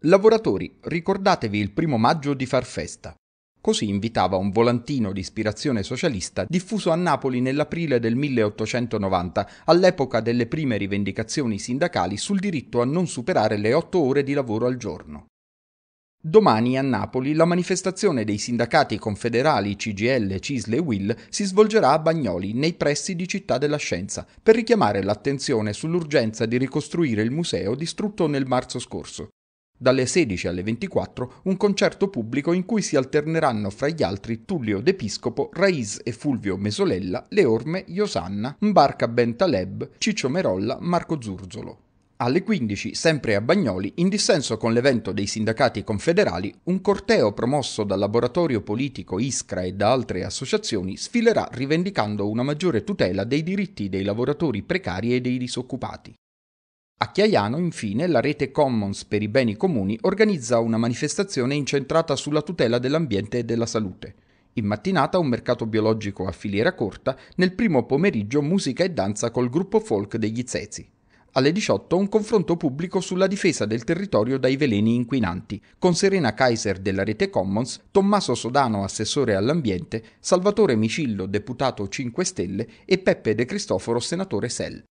Lavoratori, ricordatevi il primo maggio di far festa. Così invitava un volantino di ispirazione socialista diffuso a Napoli nell'aprile del 1890, all'epoca delle prime rivendicazioni sindacali sul diritto a non superare le otto ore di lavoro al giorno. Domani a Napoli la manifestazione dei sindacati confederali CGL, Cisle e Will si svolgerà a Bagnoli, nei pressi di Città della Scienza, per richiamare l'attenzione sull'urgenza di ricostruire il museo distrutto nel marzo scorso. Dalle 16 alle 24 un concerto pubblico in cui si alterneranno fra gli altri Tullio D'Episcopo, Raiz e Fulvio Mesolella, Le Orme, Iosanna, Mbarca Ben Taleb, Ciccio Merolla, Marco Zurzolo. Alle 15, sempre a Bagnoli, in dissenso con l'evento dei sindacati confederali, un corteo promosso dal laboratorio politico Iscra e da altre associazioni sfilerà rivendicando una maggiore tutela dei diritti dei lavoratori precari e dei disoccupati. A Chiaiano, infine, la rete Commons per i beni comuni organizza una manifestazione incentrata sulla tutela dell'ambiente e della salute. In mattinata un mercato biologico a filiera corta, nel primo pomeriggio musica e danza col gruppo folk degli Zezi. Alle 18 un confronto pubblico sulla difesa del territorio dai veleni inquinanti, con Serena Kaiser della rete Commons, Tommaso Sodano assessore all'ambiente, Salvatore Micillo deputato 5 Stelle e Peppe De Cristoforo senatore Sell.